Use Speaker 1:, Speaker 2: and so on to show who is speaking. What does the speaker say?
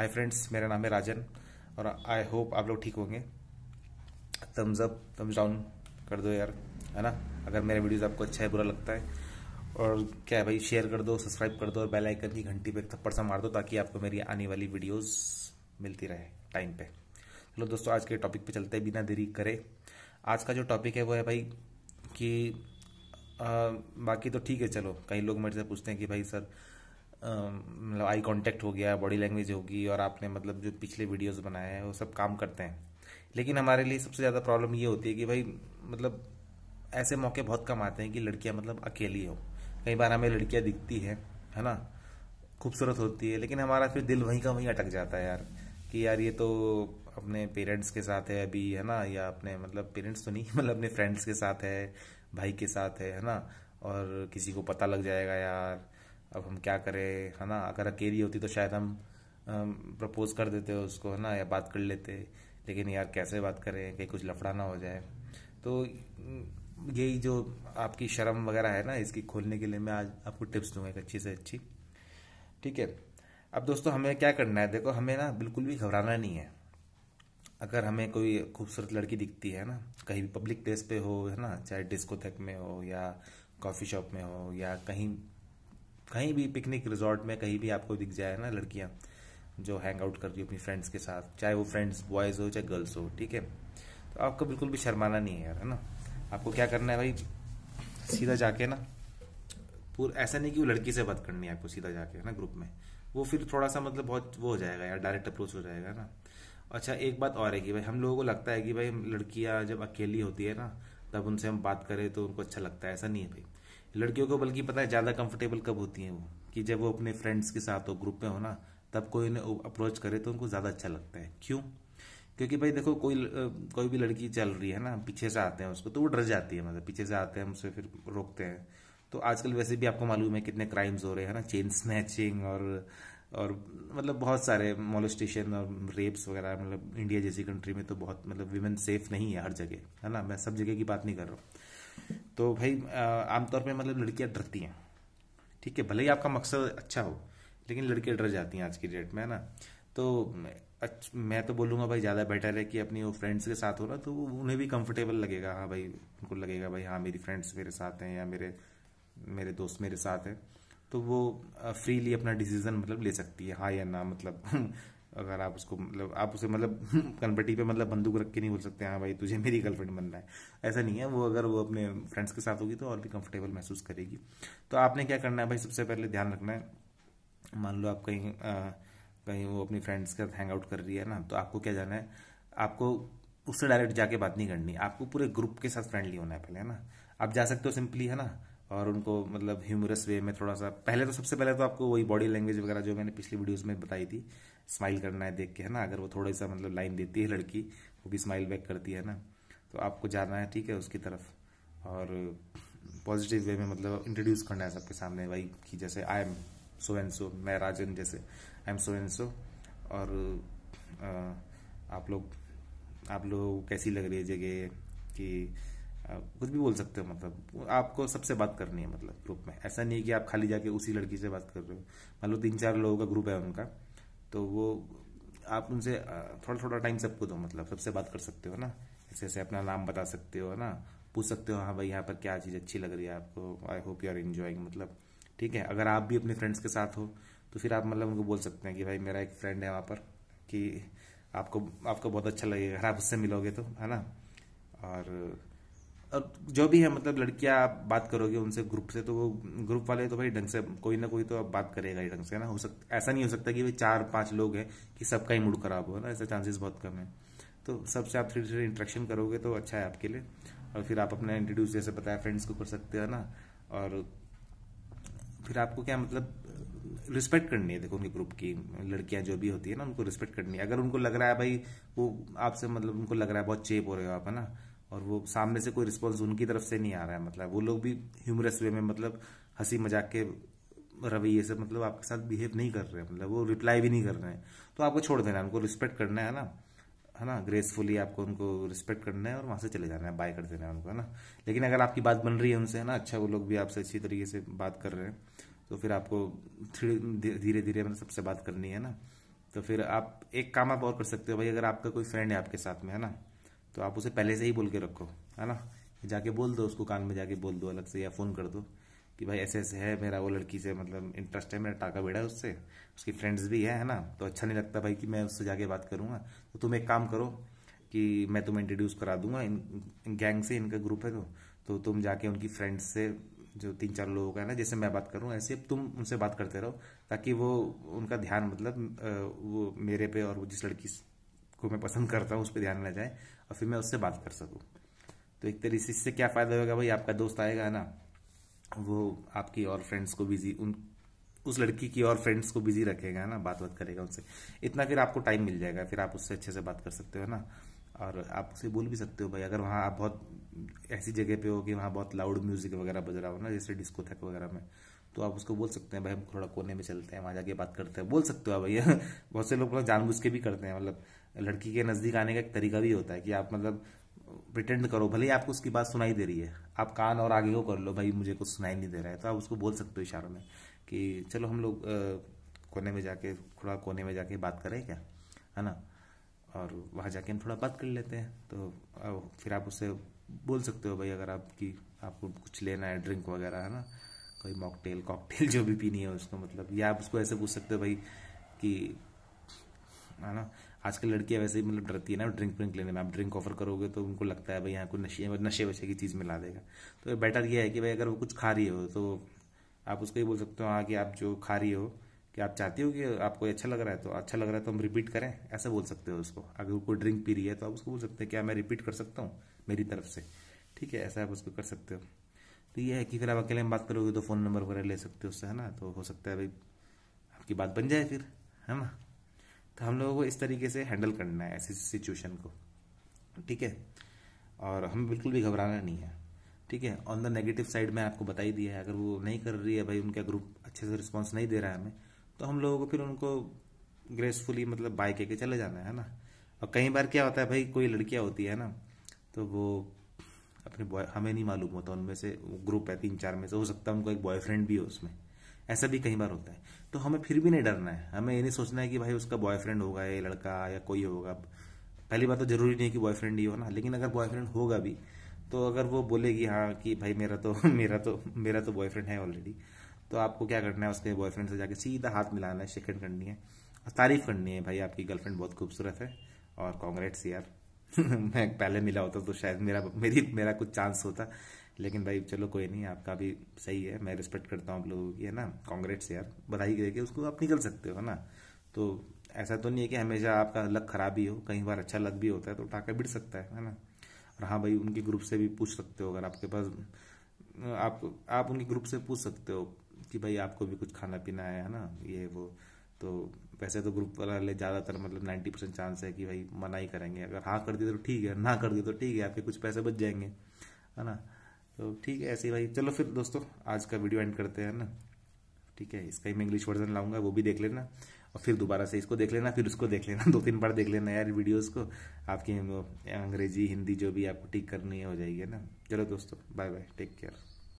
Speaker 1: hi friends मेरा नाम है राजन और आई होप आप लोग ठीक होंगे थम्स अप थम्स डाउन कर दो यार है ना अगर मेरे वीडियोज़ आपको अच्छा है बुरा लगता है और क्या है भाई शेयर कर दो सब्सक्राइब कर दो और बेल आइकन की घंटी पे थप्पड़ सा मार दो ताकि आपको मेरी आने वाली वीडियोस मिलती रहे टाइम पे चलो दोस्तों आज के टॉपिक पे चलते हैं बिना देरी करे आज का जो टॉपिक है वो है भाई कि आ, बाकी तो ठीक है चलो कई लोग मेरे से पूछते हैं कि भाई सर मतलब आई कांटेक्ट हो गया बॉडी लैंग्वेज होगी और आपने मतलब जो पिछले वीडियोस बनाए हैं वो सब काम करते हैं लेकिन हमारे लिए सबसे ज़्यादा प्रॉब्लम ये होती है कि भाई मतलब ऐसे मौके बहुत कम आते हैं कि लड़कियां मतलब अकेली हो कई बार हमें लड़कियां दिखती है है ना खूबसूरत होती है लेकिन हमारा फिर दिल वहीं का वहीं अटक जाता है यार कि यार ये तो अपने पेरेंट्स के साथ है अभी है ना या अपने मतलब पेरेंट्स तो नहीं मतलब अपने फ्रेंड्स के साथ है भाई के साथ है है ना और किसी को पता लग जाएगा यार अब हम क्या करें है ना अगर अकेली होती तो शायद हम प्रपोज कर देते उसको है ना या बात कर लेते लेकिन यार कैसे बात करें कहीं कुछ लफड़ा ना हो जाए तो यही जो आपकी शर्म वगैरह है ना इसकी खोलने के लिए मैं आज आपको टिप्स दूंगा एक अच्छी से अच्छी ठीक है अब दोस्तों हमें क्या करना है देखो हमें ना बिल्कुल भी घबराना नहीं है अगर हमें कोई खूबसूरत लड़की दिखती है ना कहीं भी पब्लिक प्लेस पे हो है ना चाहे डिस्कोथेक में हो या कॉफ़ी शॉप में हो या कहीं कहीं भी पिकनिक रिजॉर्ट में कहीं भी आपको दिख जाए ना लड़कियाँ जो हैंग आउट कर रही हो अपनी फ्रेंड्स के साथ चाहे वो फ्रेंड्स बॉयज़ हो चाहे गर्ल्स हो ठीक है तो आपको बिल्कुल भी शर्माना नहीं है यार है ना आपको क्या करना है भाई सीधा जाके ना पूरा ऐसा नहीं कि वो लड़की से बात करनी है आपको सीधा जाके है ना ग्रुप में वो फिर थोड़ा सा मतलब बहुत वो हो जाएगा यार डायरेक्ट अप्रोच हो जाएगा ना अच्छा एक बात और है कि भाई हम लोगों को लगता है कि भाई लड़कियाँ जब अकेली होती है ना तब उनसे हम बात करें तो उनको अच्छा लगता है ऐसा नहीं है भाई लड़कियों को बल्कि पता है ज़्यादा कंफर्टेबल कब होती हैं वो कि जब वो अपने फ्रेंड्स के साथ हो ग्रुप में हो ना तब कोई उन्हें अप्रोच करे तो उनको ज़्यादा अच्छा लगता है क्यों क्योंकि भाई देखो कोई कोई भी लड़की चल रही है ना पीछे से आते हैं उसको तो वो डर जाती है मतलब पीछे से आते हैं उसे फिर रोकते हैं तो आजकल वैसे भी आपको मालूम है कितने क्राइम्स हो रहे हैं ना चेन स्नैचिंग और और मतलब बहुत सारे मोलिस्टेशन और रेप्स वगैरह मतलब इंडिया जैसी कंट्री में तो बहुत मतलब वीमेन सेफ नहीं है हर जगह है ना मैं सब जगह की बात नहीं कर रहा हूँ तो भाई आमतौर पर मतलब लड़कियाँ डरती हैं ठीक है भले ही आपका मकसद अच्छा हो लेकिन लड़के डर जाती हैं आज की डेट में है ना तो मैं तो बोलूँगा भाई ज़्यादा बेटर है कि अपनी वो फ्रेंड्स के साथ हो ना तो उन्हें भी कंफर्टेबल लगेगा हाँ भाई उनको लगेगा भाई हाँ मेरी फ्रेंड्स मेरे साथ हैं या मेरे मेरे दोस्त मेरे साथ हैं तो वो फ्रीली अपना डिसीज़न मतलब ले सकती है हाँ या ना मतलब अगर आप उसको मतलब आप उसे मतलब कनपट्टी पे मतलब बंदूक रख के नहीं बोल सकते हाँ भाई तुझे मेरी गर्लफ्रेंड बनना है ऐसा नहीं है वो अगर वो अपने फ्रेंड्स के साथ होगी तो और भी कंफर्टेबल महसूस करेगी तो आपने क्या करना है भाई सबसे पहले ध्यान रखना है मान लो आप कहीं आ, कहीं वो अपनी फ्रेंड्स के साथ हैंग आउट कर रही है ना तो आपको क्या जाना है आपको उससे डायरेक्ट जाके बात नहीं करनी आपको पूरे ग्रुप के साथ फ्रेंडली होना है पहले है ना आप जा सकते हो सिंपली है ना और उनको मतलब ह्यूमरस वे में थोड़ा सा पहले तो सबसे पहले तो आपको वही बॉडी लैंग्वेज वगैरह जो मैंने पिछली वीडियोस में बताई थी स्माइल करना है देख के है ना अगर वो थोड़ा सा मतलब लाइन देती है लड़की वो भी स्माइल बैक करती है ना तो आपको जाना है ठीक है उसकी तरफ और पॉजिटिव वे में मतलब इंट्रोड्यूस करना है सबके सामने वही कि जैसे आई एम सो एन सो मैं राजन जैसे आई एम सो एन सो और आ, आप लोग आप लोग कैसी लग रही है जगह कि कुछ भी बोल सकते हो मतलब आपको सबसे बात करनी है मतलब ग्रुप में ऐसा नहीं है कि आप खाली जाके उसी लड़की से बात कर रहे हो मान लो तीन चार लोगों का ग्रुप है उनका तो वो आप उनसे थोड़ा थोड़ा टाइम सबको दो मतलब सबसे बात कर सकते हो ना ऐसे ऐसे अपना नाम बता सकते हो ना पूछ सकते हो हाँ भाई यहाँ पर क्या चीज़ अच्छी लग रही है आपको I hope you are enjoying मतलब ठीक है अगर आप भी अपने फ्रेंड्स के साथ हो तो फिर आप मतलब उनको बोल सकते हैं कि भाई मेरा एक फ्रेंड है वहाँ पर कि आपको आपको बहुत अच्छा लगेगा अगर आप उससे मिलोगे तो है ना और और जो भी है मतलब लड़कियां आप बात करोगे उनसे ग्रुप से तो वो ग्रुप वाले तो भाई ढंग से कोई ना कोई तो आप बात करेगा ही ढंग से ना हो सकता ऐसा नहीं हो सकता कि भाई चार पांच लोग हैं कि सबका ही मूड खराब हो ना ऐसा चांसेस बहुत कम है तो सबसे आप थोड़ी थोड़ी इंट्रेक्शन करोगे तो अच्छा है आपके लिए और फिर आप अपना इंट्रोड्यूस जैसे बताया फ्रेंड्स को कर सकते हो ना और फिर आपको क्या मतलब रिस्पेक्ट करनी है देखो उनके ग्रुप की लड़कियां जो भी होती है ना उनको रिस्पेक्ट करनी है अगर उनको लग रहा है भाई वो आपसे मतलब उनको लग रहा है बहुत चेप हो रहे हो आप है ना और वो सामने से कोई रिस्पॉन्स उनकी तरफ से नहीं आ रहा है मतलब वो लोग भी ह्यूमरस वे में मतलब हंसी मजाक के रवैये से मतलब आपके साथ बिहेव नहीं कर रहे मतलब वो रिप्लाई भी नहीं कर रहे हैं तो आपको छोड़ देना है उनको रिस्पेक्ट करना है ना है ना ग्रेसफुली आपको उनको रिस्पेक्ट करना है और वहाँ से चले जाना है बाय कर देना है उनको है ना लेकिन अगर आपकी बात बन रही है उनसे है ना अच्छा वो लोग भी आपसे अच्छी तरीके से बात कर रहे हैं तो फिर आपको धीरे धीरे मतलब सबसे बात करनी है ना तो फिर आप एक काम आप और कर सकते हो भाई अगर आपका कोई फ्रेंड है आपके साथ में है ना तो आप उसे पहले से ही बोल के रखो है ना जाके बोल दो उसको कान में जाके बोल दो अलग से या फ़ोन कर दो कि भाई ऐसे ऐसे है मेरा वो लड़की से मतलब इंटरेस्ट है मेरा टाका बेड़ा है उससे उसकी फ्रेंड्स भी है है ना तो अच्छा नहीं लगता भाई कि मैं उससे जाके बात करूँगा तो तुम एक काम करो कि मैं तुम्हें इंट्रोड्यूस करा दूंगा इन गैंग से इनका ग्रुप है तो तो तुम जाके उनकी फ्रेंड्स से जो तीन चार लोगों का है ना जैसे मैं बात करूँ ऐसे तुम उनसे बात करते रहो ताकि वो उनका ध्यान मतलब वो मेरे पे और वो जिस लड़की को मैं पसंद करता हूँ उस पर ध्यान ना जाए और फिर मैं उससे बात कर सकूँ तो एक तरीके से इससे क्या फ़ायदा होगा भाई आपका दोस्त आएगा ना वो आपकी और फ्रेंड्स को बिजी उन उस लड़की की और फ्रेंड्स को बिजी रखेगा ना बात बात करेगा उनसे इतना फिर आपको टाइम मिल जाएगा फिर आप उससे अच्छे से बात कर सकते हो ना और आप उसे बोल भी सकते हो भाई अगर वहाँ आप बहुत ऐसी जगह पे हो कि वहाँ बहुत लाउड म्यूज़िक वगैरह बज रहा हो ना जैसे डिस्को थक वगैरह में तो आप उसको बोल सकते हैं भाई हम थोड़ा कोने में चलते हैं वहाँ जाके बात करते हैं बोल सकते हो भैया बहुत से लोग मतलब जानबूझ के भी करते हैं मतलब लड़की के नज़दीक आने का एक तरीका भी होता है कि आप मतलब प्रिटेंड करो भले ही आपको उसकी बात सुनाई दे रही है आप कान और आगे को कर लो भाई मुझे कुछ सुनाई नहीं दे रहा है तो आप उसको बोल सकते हो इशारों में कि चलो हम लोग कोने में जाके थोड़ा कोने में जाके बात करें क्या है ना और वहाँ जाके हम थोड़ा बात कर लेते हैं तो फिर आप उससे बोल सकते हो भाई अगर आपकी आपको कुछ लेना है ड्रिंक वगैरह है ना कोई मॉकटेल कॉकटेल जो भी पीनी है उसको मतलब या आप उसको ऐसे पूछ सकते हो भाई कि है ना आजकल लड़कियां वैसे ही मतलब डरती है ना ड्रिंक व्रिंक लेने में आप ड्रिंक ऑफर करोगे तो उनको लगता है भाई यहाँ कोई नशे नशे वशे की चीज़ मिला देगा तो बेटर यह है कि भाई अगर वो कुछ खा रही हो तो आप उसको ये बोल सकते हो हाँ कि आप जो खा रही हो कि आप चाहती हो कि आपको अच्छा लग रहा है तो अच्छा लग रहा है तो हम रिपीट करें ऐसा बोल सकते हो उसको अगर कोई ड्रिंक पी रही है तो आप उसको बोल सकते हैं क्या हाँ, मैं रिपीट कर सकता हूँ मेरी तरफ से ठीक है ऐसा आप उसको कर सकते हो तो ये है कि फिर आप अकेले में बात करोगे तो फ़ोन नंबर वगैरह ले सकते हो उससे है ना तो हो सकता है भाई आपकी बात बन जाए फिर है ना तो हम लोगों को इस तरीके से हैंडल करना है ऐसी सिचुएशन को ठीक है और हमें बिल्कुल भी घबराना नहीं है ठीक है ऑन द नेगेटिव साइड में आपको बता ही दिया है अगर वो नहीं कर रही है भाई उनका ग्रुप अच्छे से रिस्पॉन्स नहीं दे रहा है हमें तो हम लोगों को फिर उनको ग्रेसफुली मतलब बाय के चले जाना है ना और कई बार क्या होता है भाई कोई लड़कियाँ होती है ना तो वो अपने बॉय हमें नहीं मालूम होता उनमें से ग्रुप है तीन चार में से हो सकता है उनका एक बॉयफ्रेंड भी हो उसमें ऐसा भी कई बार होता है तो हमें फिर भी नहीं डरना है हमें ये नहीं सोचना है कि भाई उसका बॉयफ्रेंड होगा या लड़का या कोई होगा पहली बात तो जरूरी नहीं है कि बॉयफ्रेंड ही हो ना लेकिन अगर बॉयफ्रेंड होगा भी तो अगर वो बोलेगी हाँ कि भाई मेरा तो मेरा तो मेरा तो बॉयफ्रेंड है ऑलरेडी तो आपको क्या करना है उसके बॉयफ्रेंड से जाके सीधा हाथ मिलाना है शेकन करनी है और तारीफ करनी है भाई आपकी गर्लफ्रेंड बहुत खूबसूरत है और कॉन्ग्रेट्स यार मैं पहले मिला होता तो शायद मेरा मेरी मेरा कुछ चांस होता लेकिन भाई चलो कोई नहीं आपका भी सही है मैं रिस्पेक्ट करता हूँ आप लोगों की है ना कॉन्ग्रेट्स यार बधाई करके उसको आप निकल सकते हो ना तो ऐसा तो नहीं है कि हमेशा आपका लक खराब ही हो कई बार अच्छा लक भी होता है तो टाका बिड़ सकता है है ना और हाँ भाई उनके ग्रुप से भी पूछ सकते हो अगर आपके पास आप आप उनके ग्रुप से पूछ सकते हो कि भाई आपको भी कुछ खाना पीना है ना ये वो तो वैसे तो ग्रुप वाले ज़्यादातर मतलब नाइन्टी परसेंट चांस है कि भाई मना ही करेंगे अगर हाँ कर दिए तो ठीक है ना कर दिए तो ठीक है आपके कुछ पैसे बच जाएंगे है ना तो ठीक है ऐसे ही भाई चलो फिर दोस्तों आज का वीडियो एंड करते हैं ना ठीक है इसका ही मैं इंग्लिश वर्जन लाऊंगा वो भी देख लेना और फिर दोबारा से इसको देख लेना फिर उसको देख लेना दो तीन बार देख लेना यार वीडियोस को आपकी अंग्रेजी हिंदी जो भी आपको ठीक करनी है हो जाएगी ना चलो दोस्तों बाय बाय टेक केयर